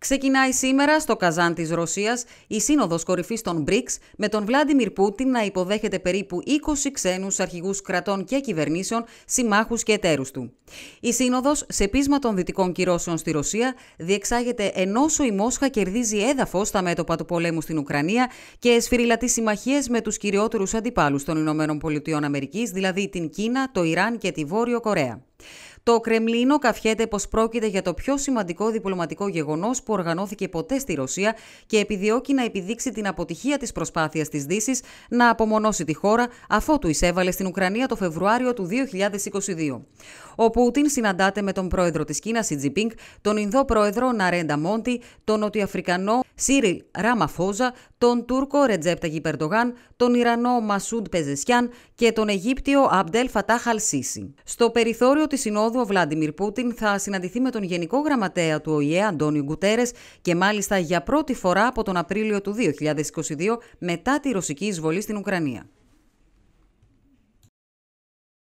Ξεκινάει σήμερα στο Καζάν της Ρωσίας η σύνοδος κορυφής των BRICS με τον Βλάντιμιρ Πούτιν να υποδέχεται περίπου 20 ξένους αρχηγούς κρατών και κυβερνήσεων, συμμάχους και εταίρους του. Η σύνοδος σε πείσμα των δυτικών κυρώσεων στη Ρωσία διεξάγεται ενώσο η Μόσχα κερδίζει έδαφος στα μέτωπα του πολέμου στην Ουκρανία και εσφυριλατεί συμμαχίες με τους κυριότερους αντιπάλους των ΗΠΑ, δηλαδή την Κίνα, το Ιράν και τη Βόρειο Κορέα. Το Κρεμλίνο καυχέται πως πρόκειται για το πιο σημαντικό διπλωματικό γεγονός που οργανώθηκε ποτέ στη Ρωσία και επιδιώκει να επιδείξει την αποτυχία της προσπάθειας της Δύσης να απομονώσει τη χώρα αφότου εισέβαλε στην Ουκρανία το Φεβρουάριο του 2022. Ο Πούτιν συναντάται με τον πρόεδρο της Κίνας Σιτζιπίνγκ, τον Ινδό πρόεδρο Ναρέντα Μόντι, τον Νοτιοαφρικανό Σύριλ Ραμαφόζα, τον Τούρκο Ρετζέπτα Γιπερντογάν, τον Ιρανό Μασούντ Πεζεσιάν και τον Αιγύπτιο Αμπτέλ Φατάχ Σίσι. Στο περιθώριο της Συνόδου, ο Βλάντιμιρ Πούτιν θα συναντηθεί με τον Γενικό Γραμματέα του ΟΗΕ, Αντώνιο Γκουτέρες, και μάλιστα για πρώτη φορά από τον Απρίλιο του 2022 μετά τη ρωσική εισβολή στην Ουκρανία.